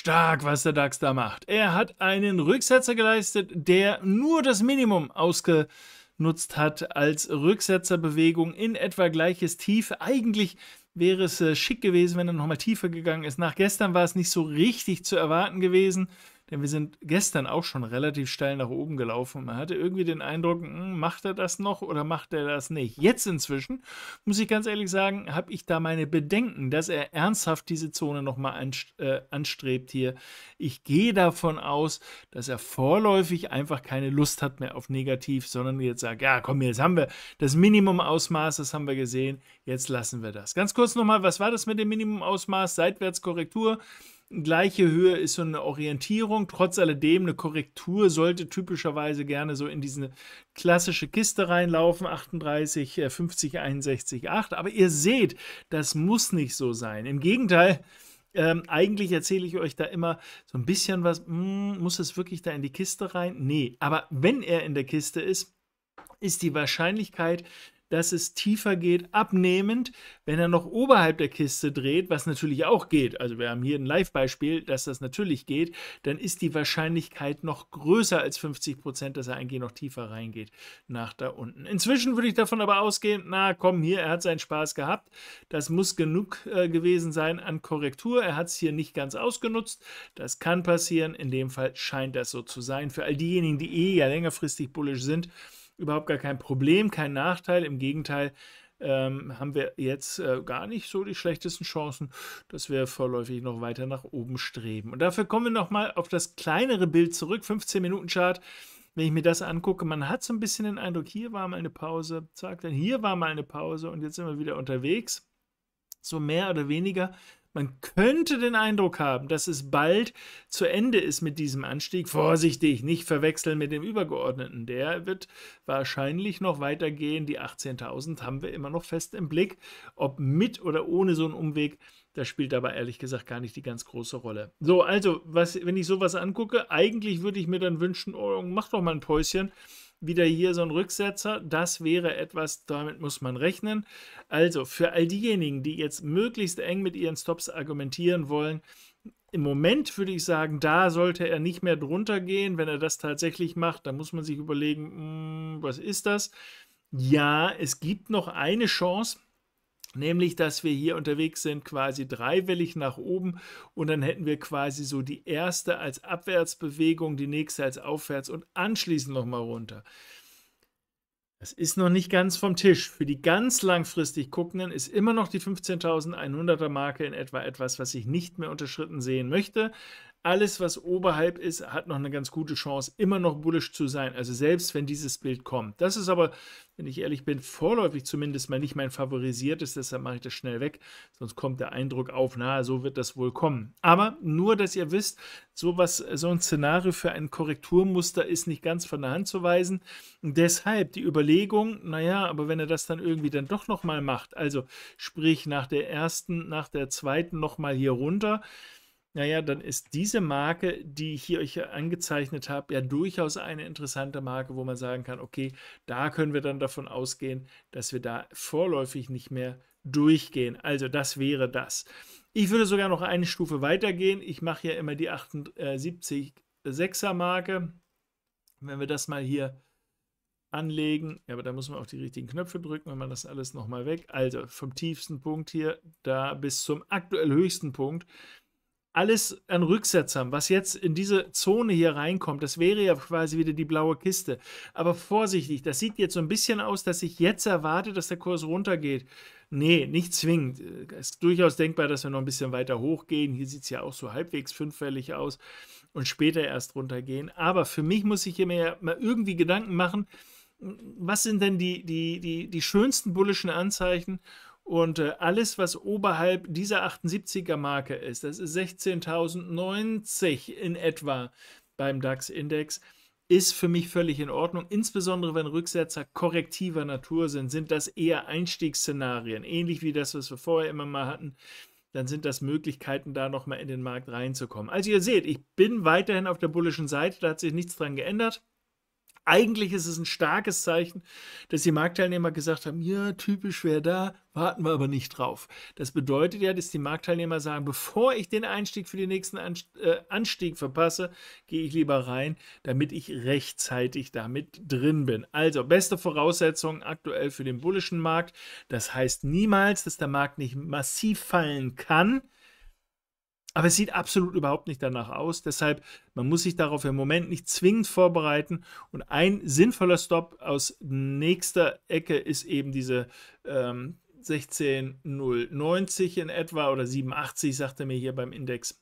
Stark, was der DAX da macht. Er hat einen Rücksetzer geleistet, der nur das Minimum ausgenutzt hat als Rücksetzerbewegung in etwa gleiches Tief. Eigentlich wäre es äh, schick gewesen, wenn er nochmal tiefer gegangen ist. Nach gestern war es nicht so richtig zu erwarten gewesen. Denn wir sind gestern auch schon relativ steil nach oben gelaufen. Man hatte irgendwie den Eindruck, hm, macht er das noch oder macht er das nicht? Jetzt inzwischen, muss ich ganz ehrlich sagen, habe ich da meine Bedenken, dass er ernsthaft diese Zone nochmal äh, anstrebt hier. Ich gehe davon aus, dass er vorläufig einfach keine Lust hat mehr auf negativ, sondern jetzt sagt, ja komm, jetzt haben wir das Minimumausmaß, das haben wir gesehen, jetzt lassen wir das. Ganz kurz nochmal, was war das mit dem Minimumausmaß? Seitwärtskorrektur gleiche Höhe ist so eine Orientierung. Trotz alledem, eine Korrektur sollte typischerweise gerne so in diese klassische Kiste reinlaufen, 38, 50, 61, 8. Aber ihr seht, das muss nicht so sein. Im Gegenteil, ähm, eigentlich erzähle ich euch da immer so ein bisschen was, mh, hm, muss es wirklich da in die Kiste rein? Nee, aber wenn er in der Kiste ist, ist die Wahrscheinlichkeit, dass es tiefer geht, abnehmend. Wenn er noch oberhalb der Kiste dreht, was natürlich auch geht, also wir haben hier ein Live-Beispiel, dass das natürlich geht, dann ist die Wahrscheinlichkeit noch größer als 50 Prozent, dass er eigentlich noch tiefer reingeht nach da unten. Inzwischen würde ich davon aber ausgehen, na komm, hier, er hat seinen Spaß gehabt. Das muss genug äh, gewesen sein an Korrektur. Er hat es hier nicht ganz ausgenutzt. Das kann passieren. In dem Fall scheint das so zu sein. Für all diejenigen, die eh ja längerfristig bullisch sind, überhaupt gar kein Problem, kein Nachteil. Im Gegenteil, ähm, haben wir jetzt äh, gar nicht so die schlechtesten Chancen, dass wir vorläufig noch weiter nach oben streben. Und dafür kommen wir nochmal auf das kleinere Bild zurück, 15-Minuten-Chart. Wenn ich mir das angucke, man hat so ein bisschen den Eindruck, hier war mal eine Pause, zack, dann hier war mal eine Pause und jetzt sind wir wieder unterwegs. So mehr oder weniger. Man könnte den Eindruck haben, dass es bald zu Ende ist mit diesem Anstieg. Vorsichtig, nicht verwechseln mit dem übergeordneten. Der wird wahrscheinlich noch weitergehen. Die 18.000 haben wir immer noch fest im Blick. Ob mit oder ohne so einen Umweg, das spielt aber ehrlich gesagt gar nicht die ganz große Rolle. So, also, was, wenn ich sowas angucke, eigentlich würde ich mir dann wünschen, oh, mach doch mal ein Päuschen wieder hier so ein Rücksetzer. Das wäre etwas, damit muss man rechnen. Also für all diejenigen, die jetzt möglichst eng mit ihren Stops argumentieren wollen, im Moment würde ich sagen, da sollte er nicht mehr drunter gehen. Wenn er das tatsächlich macht, dann muss man sich überlegen, mh, hm, was ist das? Ja, es gibt noch eine Chance, Nämlich, dass wir hier unterwegs sind, quasi dreiwillig nach oben und dann hätten wir quasi so die erste als Abwärtsbewegung, die nächste als Aufwärts und anschließend nochmal runter. Das ist noch nicht ganz vom Tisch. Für die ganz langfristig Guckenden ist immer noch die 15.100er Marke in etwa etwas, was ich nicht mehr unterschritten sehen möchte. Alles, was oberhalb ist, hat noch eine ganz gute Chance, immer noch bullisch zu sein. Also selbst wenn dieses Bild kommt. Das ist aber wenn ich ehrlich bin, vorläufig zumindest mal nicht mein favorisiertes, deshalb mache ich das schnell weg, sonst kommt der Eindruck auf, na, so wird das wohl kommen. Aber nur, dass ihr wisst, sowas, so ein Szenario für ein Korrekturmuster ist nicht ganz von der Hand zu weisen. Und deshalb die Überlegung, naja, aber wenn er das dann irgendwie dann doch nochmal macht, also sprich nach der ersten, nach der zweiten nochmal hier runter, naja, dann ist diese Marke, die ich hier euch angezeichnet habe, ja durchaus eine interessante Marke, wo man sagen kann, okay, da können wir dann davon ausgehen, dass wir da vorläufig nicht mehr durchgehen. Also das wäre das. Ich würde sogar noch eine Stufe weitergehen. Ich mache ja immer die 78er Marke. Wenn wir das mal hier anlegen, ja, aber da muss man auch die richtigen Knöpfe drücken, wenn man das alles nochmal weg. Also vom tiefsten Punkt hier da bis zum aktuell höchsten Punkt alles an Rücksetzern, was jetzt in diese Zone hier reinkommt, das wäre ja quasi wieder die blaue Kiste. Aber vorsichtig, das sieht jetzt so ein bisschen aus, dass ich jetzt erwarte, dass der Kurs runtergeht. Nee, nicht zwingend. Es ist durchaus denkbar, dass wir noch ein bisschen weiter hochgehen. Hier sieht es ja auch so halbwegs fünffällig aus und später erst runtergehen. Aber für mich muss ich mir ja mal irgendwie Gedanken machen, was sind denn die, die, die, die schönsten bullischen Anzeichen und äh, alles, was oberhalb dieser 78er Marke ist, das ist 16.090 in etwa beim DAX-Index, ist für mich völlig in Ordnung. Insbesondere wenn Rücksetzer korrektiver Natur sind, sind das eher Einstiegsszenarien, ähnlich wie das, was wir vorher immer mal hatten. Dann sind das Möglichkeiten, da nochmal in den Markt reinzukommen. Also ihr seht, ich bin weiterhin auf der bullischen Seite, da hat sich nichts dran geändert eigentlich ist es ein starkes Zeichen, dass die Marktteilnehmer gesagt haben, ja, typisch wäre da, warten wir aber nicht drauf. Das bedeutet ja, dass die Marktteilnehmer sagen, bevor ich den Einstieg für den nächsten äh, Anstieg verpasse, gehe ich lieber rein, damit ich rechtzeitig damit drin bin. Also beste Voraussetzungen aktuell für den bullischen Markt. Das heißt niemals, dass der Markt nicht massiv fallen kann aber es sieht absolut überhaupt nicht danach aus. Deshalb, man muss sich darauf im Moment nicht zwingend vorbereiten. Und ein sinnvoller Stop aus nächster Ecke ist eben diese ähm, 16090 in etwa oder 87, sagte mir hier beim Index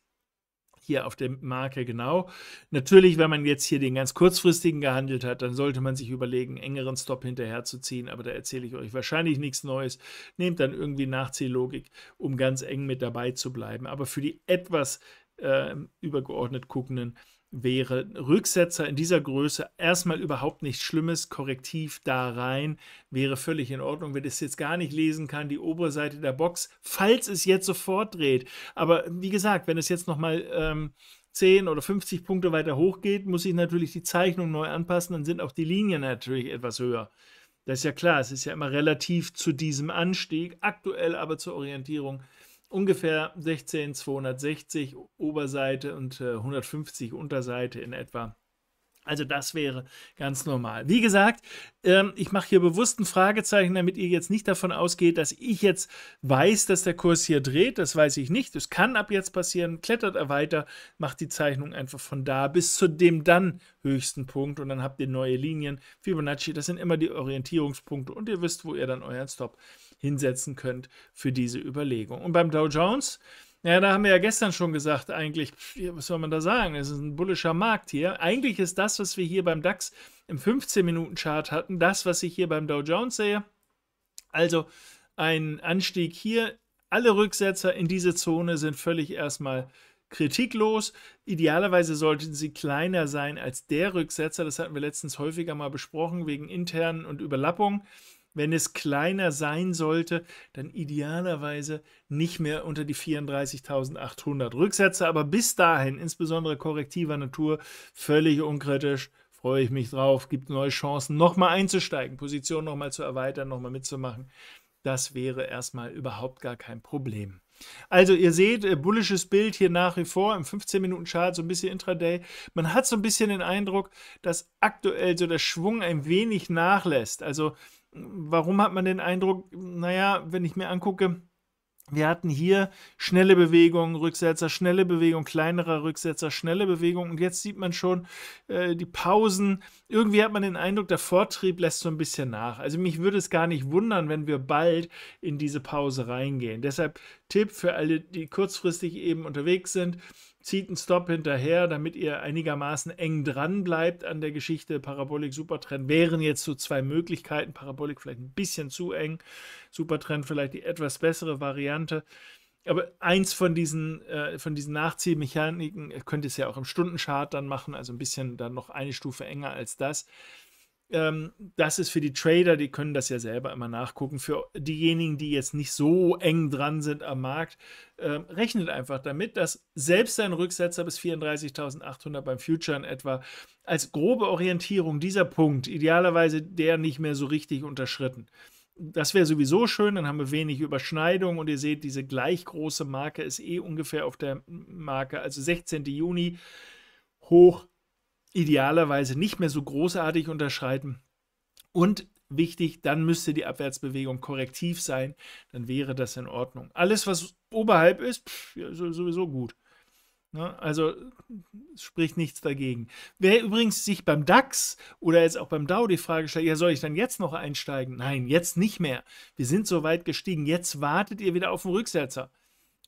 hier auf der Marke genau. Natürlich, wenn man jetzt hier den ganz kurzfristigen gehandelt hat, dann sollte man sich überlegen, engeren Stop hinterherzuziehen, aber da erzähle ich euch wahrscheinlich nichts Neues. Nehmt dann irgendwie Nachziehlogik, um ganz eng mit dabei zu bleiben. Aber für die etwas äh, übergeordnet guckenden wäre Rücksetzer in dieser Größe erstmal überhaupt nichts Schlimmes, korrektiv da rein, wäre völlig in Ordnung. Wer das jetzt gar nicht lesen kann, die obere Seite der Box, falls es jetzt sofort dreht. Aber wie gesagt, wenn es jetzt nochmal ähm, 10 oder 50 Punkte weiter hoch geht, muss ich natürlich die Zeichnung neu anpassen, dann sind auch die Linien natürlich etwas höher. Das ist ja klar, es ist ja immer relativ zu diesem Anstieg, aktuell aber zur Orientierung ungefähr 16, 260 Oberseite und äh, 150 Unterseite in etwa. Also das wäre ganz normal. Wie gesagt, ähm, ich mache hier bewusst ein Fragezeichen, damit ihr jetzt nicht davon ausgeht, dass ich jetzt weiß, dass der Kurs hier dreht. Das weiß ich nicht. Das kann ab jetzt passieren. Klettert er weiter, macht die Zeichnung einfach von da bis zu dem dann höchsten Punkt und dann habt ihr neue Linien. Fibonacci, das sind immer die Orientierungspunkte und ihr wisst, wo ihr dann euren Stop hinsetzen könnt für diese Überlegung. Und beim Dow Jones, ja, da haben wir ja gestern schon gesagt, eigentlich, was soll man da sagen? Es ist ein bullischer Markt hier. Eigentlich ist das, was wir hier beim DAX im 15-Minuten-Chart hatten, das, was ich hier beim Dow Jones sehe. Also ein Anstieg hier. Alle Rücksetzer in diese Zone sind völlig erstmal kritiklos. Idealerweise sollten sie kleiner sein als der Rücksetzer. Das hatten wir letztens häufiger mal besprochen, wegen internen und Überlappung wenn es kleiner sein sollte, dann idealerweise nicht mehr unter die 34.800 Rücksätze. Aber bis dahin, insbesondere korrektiver Natur, völlig unkritisch. Freue ich mich drauf, gibt neue Chancen, nochmal einzusteigen, Position nochmal zu erweitern, nochmal mitzumachen. Das wäre erstmal überhaupt gar kein Problem. Also ihr seht, äh, bullisches Bild hier nach wie vor im 15-Minuten-Chart, so ein bisschen Intraday. Man hat so ein bisschen den Eindruck, dass aktuell so der Schwung ein wenig nachlässt. Also warum hat man den Eindruck, naja, wenn ich mir angucke, wir hatten hier schnelle Bewegungen, Rücksetzer, schnelle Bewegung, kleinerer Rücksetzer, schnelle Bewegung. Und jetzt sieht man schon äh, die Pausen. Irgendwie hat man den Eindruck, der Vortrieb lässt so ein bisschen nach. Also mich würde es gar nicht wundern, wenn wir bald in diese Pause reingehen. Deshalb Tipp für alle, die kurzfristig eben unterwegs sind zieht einen Stop hinterher, damit ihr einigermaßen eng dran bleibt an der Geschichte. Parabolik, Supertrend wären jetzt so zwei Möglichkeiten. Parabolik vielleicht ein bisschen zu eng, Supertrend vielleicht die etwas bessere Variante. Aber eins von diesen, äh, von diesen Nachziehmechaniken, ihr könnt es ja auch im Stundenchart dann machen, also ein bisschen dann noch eine Stufe enger als das, ähm, das ist für die Trader, die können das ja selber immer nachgucken. Für diejenigen, die jetzt nicht so eng dran sind am Markt, ähm, rechnet einfach damit, dass selbst ein Rücksetzer bis 34.800 beim Future in etwa als grobe Orientierung dieser Punkt, idealerweise der nicht mehr so richtig unterschritten. Das wäre sowieso schön, dann haben wir wenig Überschneidung und ihr seht, diese gleich große Marke ist eh ungefähr auf der Marke, also 16. Juni hoch idealerweise nicht mehr so großartig unterschreiten. Und wichtig, dann müsste die Abwärtsbewegung korrektiv sein, dann wäre das in Ordnung. Alles, was oberhalb ist, pff, ja, sowieso gut. Ne? Also spricht nichts dagegen. Wer übrigens sich beim DAX oder jetzt auch beim Dow die Frage stellt, ja, soll ich dann jetzt noch einsteigen? Nein, jetzt nicht mehr. Wir sind so weit gestiegen. Jetzt wartet ihr wieder auf den Rücksetzer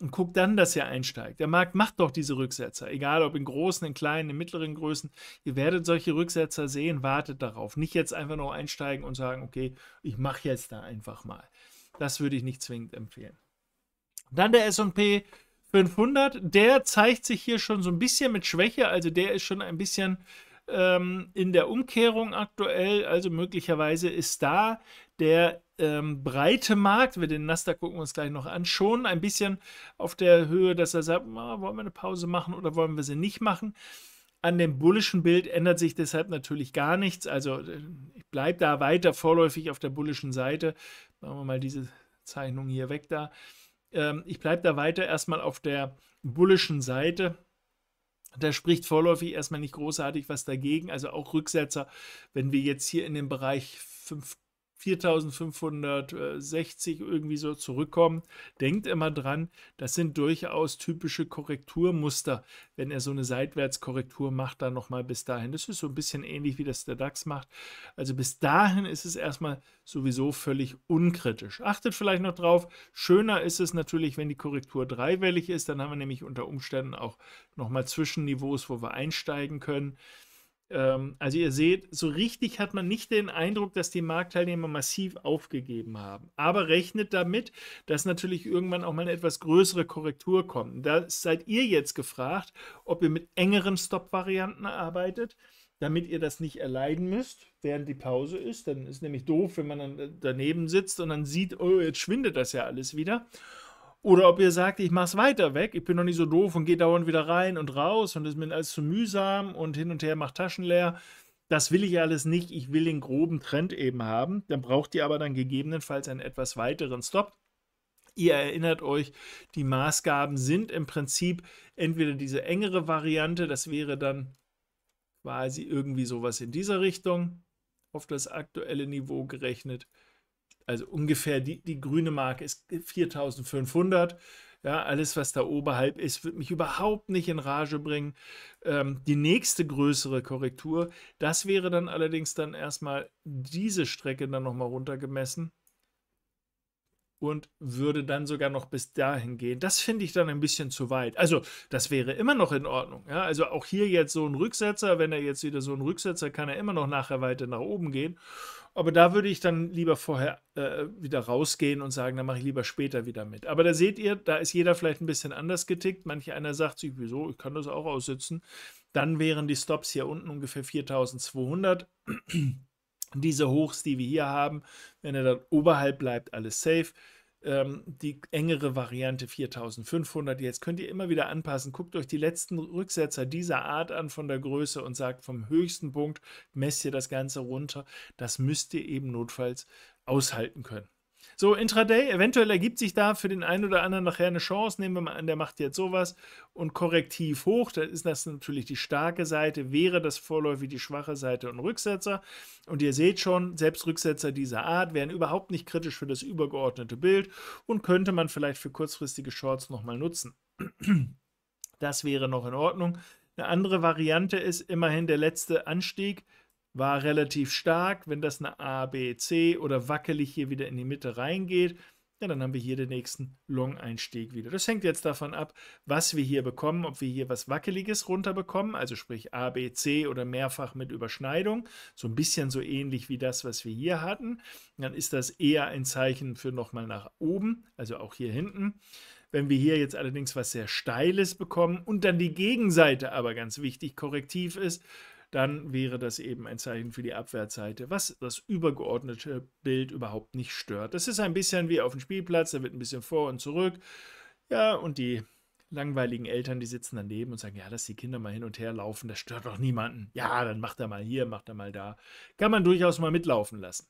und guckt dann, dass ihr einsteigt. Der Markt macht doch diese Rücksetzer, egal ob in großen, in kleinen, in mittleren Größen. Ihr werdet solche Rücksetzer sehen, wartet darauf. Nicht jetzt einfach nur einsteigen und sagen, okay, ich mache jetzt da einfach mal. Das würde ich nicht zwingend empfehlen. Dann der SP 500, der zeigt sich hier schon so ein bisschen mit Schwäche, also der ist schon ein bisschen ähm, in der Umkehrung aktuell. Also möglicherweise ist da der ähm, breite Markt, wir den Nasdaq gucken wir uns gleich noch an, schon ein bisschen auf der Höhe, dass er sagt, ah, wollen wir eine Pause machen oder wollen wir sie nicht machen. An dem bullischen Bild ändert sich deshalb natürlich gar nichts. Also äh, ich bleibe da weiter vorläufig auf der bullischen Seite. Machen wir mal diese Zeichnung hier weg da. Ähm, ich bleibe da weiter erstmal auf der bullischen Seite. Da spricht vorläufig erstmal nicht großartig was dagegen. Also auch Rücksetzer, wenn wir jetzt hier in den Bereich 5 4560 irgendwie so zurückkommen. Denkt immer dran, das sind durchaus typische Korrekturmuster, wenn er so eine Seitwärtskorrektur macht, dann nochmal bis dahin. Das ist so ein bisschen ähnlich, wie das der DAX macht. Also bis dahin ist es erstmal sowieso völlig unkritisch. Achtet vielleicht noch drauf, schöner ist es natürlich, wenn die Korrektur dreiwellig ist, dann haben wir nämlich unter Umständen auch nochmal Zwischenniveaus, wo wir einsteigen können. Ähm, also ihr seht, so richtig hat man nicht den Eindruck, dass die Marktteilnehmer massiv aufgegeben haben. Aber rechnet damit, dass natürlich irgendwann auch mal eine etwas größere Korrektur kommt. Da seid ihr jetzt gefragt, ob ihr mit engeren Stop-Varianten arbeitet damit ihr das nicht erleiden müsst, während die Pause ist. Dann ist nämlich doof, wenn man dann äh, daneben sitzt und dann sieht, oh, jetzt schwindet das ja alles wieder. Oder ob ihr sagt, ich mache es weiter weg, ich bin noch nicht so doof und gehe dauernd wieder rein und raus und es ist mir alles zu mühsam und hin und her macht Taschen leer. Das will ich alles nicht. Ich will den groben Trend eben haben. Dann braucht ihr aber dann gegebenenfalls einen etwas weiteren Stop. Ihr erinnert euch, die Maßgaben sind im Prinzip entweder diese engere Variante, das wäre dann quasi irgendwie sowas in dieser Richtung, auf das aktuelle Niveau gerechnet also ungefähr die, die grüne Marke ist 4500. Ja, alles, was da oberhalb ist, wird mich überhaupt nicht in Rage bringen. Ähm, die nächste größere Korrektur, das wäre dann allerdings dann erstmal diese Strecke dann nochmal runtergemessen und würde dann sogar noch bis dahin gehen. Das finde ich dann ein bisschen zu weit. Also, das wäre immer noch in Ordnung. Ja? Also, auch hier jetzt so ein Rücksetzer, wenn er jetzt wieder so ein Rücksetzer, kann er immer noch nachher weiter nach oben gehen. Aber da würde ich dann lieber vorher äh, wieder rausgehen und sagen, dann mache ich lieber später wieder mit. Aber da seht ihr, da ist jeder vielleicht ein bisschen anders getickt. Manch einer sagt sich, wieso, ich kann das auch aussitzen. Dann wären die Stops hier unten ungefähr 4200 diese Hochs, die wir hier haben, wenn er dann oberhalb bleibt, alles safe. Ähm, die engere Variante 4500. Jetzt könnt ihr immer wieder anpassen. Guckt euch die letzten Rücksetzer dieser Art an von der Größe und sagt vom höchsten Punkt messt ihr das Ganze runter. Das müsst ihr eben notfalls aushalten können. So, Intraday, eventuell ergibt sich da für den einen oder anderen nachher eine Chance. Nehmen wir mal an, der macht jetzt sowas und korrektiv hoch. Da ist das natürlich die starke Seite, wäre das vorläufig die schwache Seite und Rücksetzer. Und ihr seht schon, selbst Rücksetzer dieser Art wären überhaupt nicht kritisch für das übergeordnete Bild und könnte man vielleicht für kurzfristige Shorts nochmal nutzen. Das wäre noch in Ordnung. Eine andere Variante ist immerhin der letzte Anstieg war relativ stark. Wenn das eine A, B, C oder wackelig hier wieder in die Mitte reingeht, ja, dann haben wir hier den nächsten Long-Einstieg wieder. Das hängt jetzt davon ab, was wir hier bekommen, ob wir hier was Wackeliges runterbekommen, also sprich A, B, C oder mehrfach mit Überschneidung, so ein bisschen so ähnlich wie das, was wir hier hatten. Dann ist das eher ein Zeichen für nochmal nach oben, also auch hier hinten. Wenn wir hier jetzt allerdings was sehr Steiles bekommen und dann die Gegenseite aber ganz wichtig korrektiv ist, dann wäre das eben ein Zeichen für die Abwehrseite, was das übergeordnete Bild überhaupt nicht stört. Das ist ein bisschen wie auf dem Spielplatz, da wird ein bisschen vor und zurück. Ja, und die langweiligen Eltern, die sitzen daneben und sagen, ja, dass die Kinder mal hin und her laufen, das stört doch niemanden. Ja, dann macht er mal hier, macht er mal da. Kann man durchaus mal mitlaufen lassen.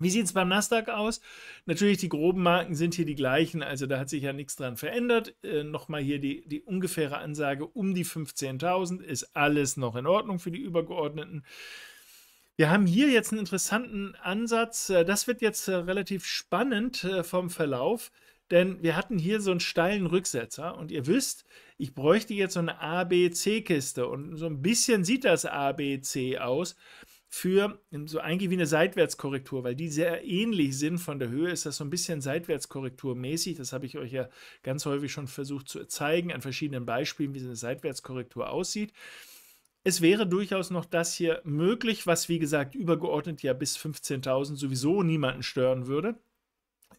Wie sieht es beim Nasdaq aus? Natürlich, die groben Marken sind hier die gleichen, also da hat sich ja nichts dran verändert. Äh, Nochmal hier die, die ungefähre Ansage um die 15.000 ist alles noch in Ordnung für die Übergeordneten. Wir haben hier jetzt einen interessanten Ansatz. Äh, das wird jetzt äh, relativ spannend äh, vom Verlauf, denn wir hatten hier so einen steilen Rücksetzer und ihr wisst, ich bräuchte jetzt so eine ABC-Kiste und so ein bisschen sieht das ABC aus für so eigentlich wie eine Seitwärtskorrektur, weil die sehr ähnlich sind von der Höhe, ist das so ein bisschen Seitwärtskorrekturmäßig. Das habe ich euch ja ganz häufig schon versucht zu zeigen an verschiedenen Beispielen, wie so eine Seitwärtskorrektur aussieht. Es wäre durchaus noch das hier möglich, was wie gesagt übergeordnet ja bis 15.000 sowieso niemanden stören würde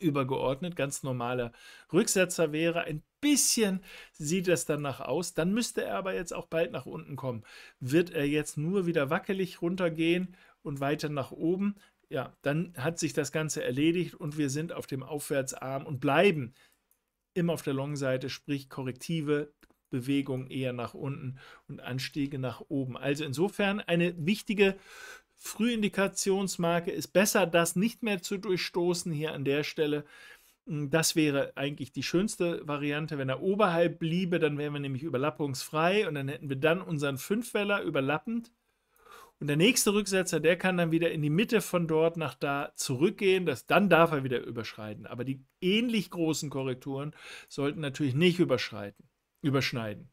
übergeordnet ganz normaler Rücksetzer wäre. Ein bisschen sieht es danach aus. Dann müsste er aber jetzt auch bald nach unten kommen. Wird er jetzt nur wieder wackelig runtergehen und weiter nach oben? Ja, dann hat sich das Ganze erledigt und wir sind auf dem Aufwärtsarm und bleiben immer auf der Long-Seite, sprich korrektive Bewegung eher nach unten und Anstiege nach oben. Also insofern eine wichtige Frühindikationsmarke ist besser, das nicht mehr zu durchstoßen hier an der Stelle, hm, das wäre eigentlich die schönste Variante. Wenn er oberhalb bliebe, dann wären wir nämlich überlappungsfrei und dann hätten wir dann unseren Fünfweller überlappend. Und der nächste Rücksetzer, der kann dann wieder in die Mitte von dort nach da zurückgehen. Das, dann darf er wieder überschreiten. Aber die ähnlich großen Korrekturen sollten natürlich nicht überschreiten, überschneiden.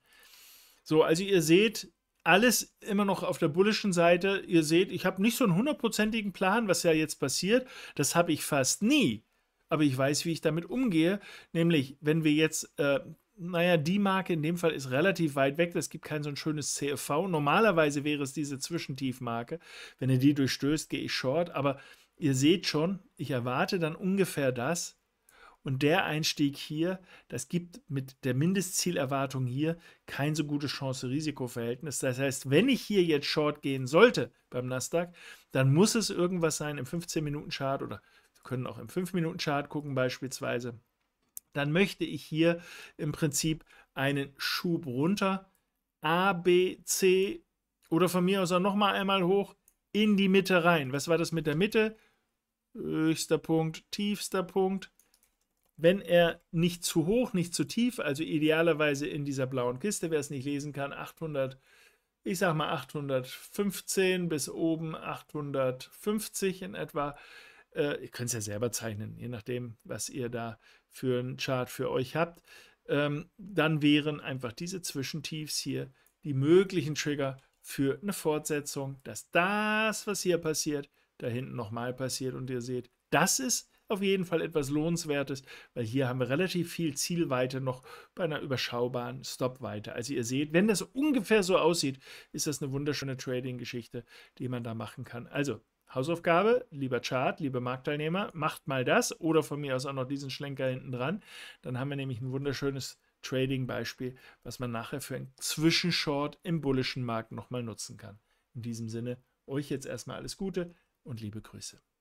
So, also ihr seht, alles immer noch auf der bullischen Seite. Ihr seht, ich habe nicht so einen hundertprozentigen Plan, was ja jetzt passiert. Das habe ich fast nie aber ich weiß, wie ich damit umgehe. Nämlich, wenn wir jetzt äh, naja, die Marke in dem Fall ist relativ weit weg. Es gibt kein so ein schönes CFV. Normalerweise wäre es diese Zwischentiefmarke. Wenn ihr die durchstößt, gehe ich short. Aber ihr seht schon, ich erwarte dann ungefähr das. Und der Einstieg hier, das gibt mit der Mindestzielerwartung hier kein so gutes Chance-Risiko-Verhältnis. Das heißt, wenn ich hier jetzt short gehen sollte beim Nasdaq, dann muss es irgendwas sein im 15-Minuten-Chart oder können auch im 5-Minuten-Chart gucken beispielsweise, dann möchte ich hier im Prinzip einen Schub runter, A, B, C oder von mir aus auch nochmal einmal hoch in die Mitte rein. Was war das mit der Mitte? Höchster Punkt, tiefster Punkt. Wenn er nicht zu hoch, nicht zu tief, also idealerweise in dieser blauen Kiste, wer es nicht lesen kann, 800 ich sag mal 815 bis oben 850 in etwa, äh, ihr könnt es ja selber zeichnen, je nachdem, was ihr da für einen Chart für euch habt. Ähm, dann wären einfach diese Zwischentiefs hier die möglichen Trigger für eine Fortsetzung, dass das, was hier passiert, da hinten nochmal passiert und ihr seht, das ist auf jeden Fall etwas Lohnenswertes, weil hier haben wir relativ viel Zielweite noch bei einer überschaubaren Stopweite. Also ihr seht, wenn das ungefähr so aussieht, ist das eine wunderschöne Trading-Geschichte, die man da machen kann. Also Hausaufgabe, lieber Chart, liebe Marktteilnehmer, macht mal das oder von mir aus auch noch diesen Schlenker hinten dran. Dann haben wir nämlich ein wunderschönes Trading-Beispiel, was man nachher für einen Zwischenshort im bullischen Markt nochmal nutzen kann. In diesem Sinne, euch jetzt erstmal alles Gute und liebe Grüße.